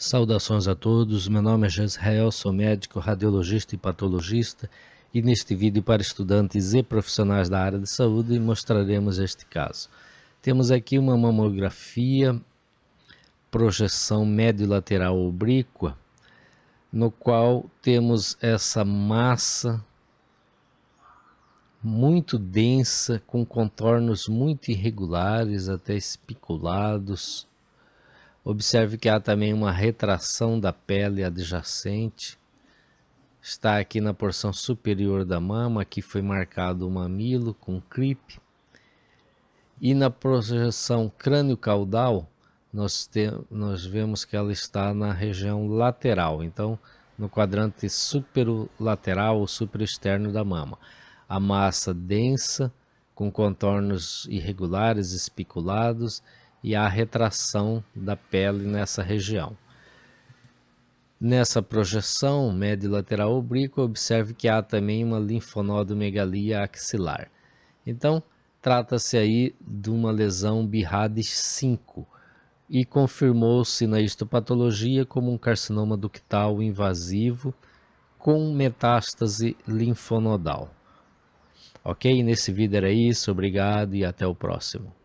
Saudações a todos, meu nome é Jesrael, sou médico, radiologista e patologista e neste vídeo para estudantes e profissionais da área de saúde mostraremos este caso. Temos aqui uma mamografia, projeção médio-lateral oblíqua, no qual temos essa massa muito densa, com contornos muito irregulares, até espiculados, Observe que há também uma retração da pele adjacente. Está aqui na porção superior da mama, aqui foi marcado o mamilo com clipe. E na projeção crânio-caudal, nós, nós vemos que ela está na região lateral, então no quadrante superlateral ou superexterno da mama. A massa densa, com contornos irregulares, espiculados, e a retração da pele nessa região. Nessa projeção médio lateral oblíqua, observe que há também uma linfonodomegalia axilar. Então, trata-se aí de uma lesão BIRADES 5 e confirmou-se na histopatologia como um carcinoma ductal invasivo com metástase linfonodal. Ok? Nesse vídeo era isso, obrigado e até o próximo.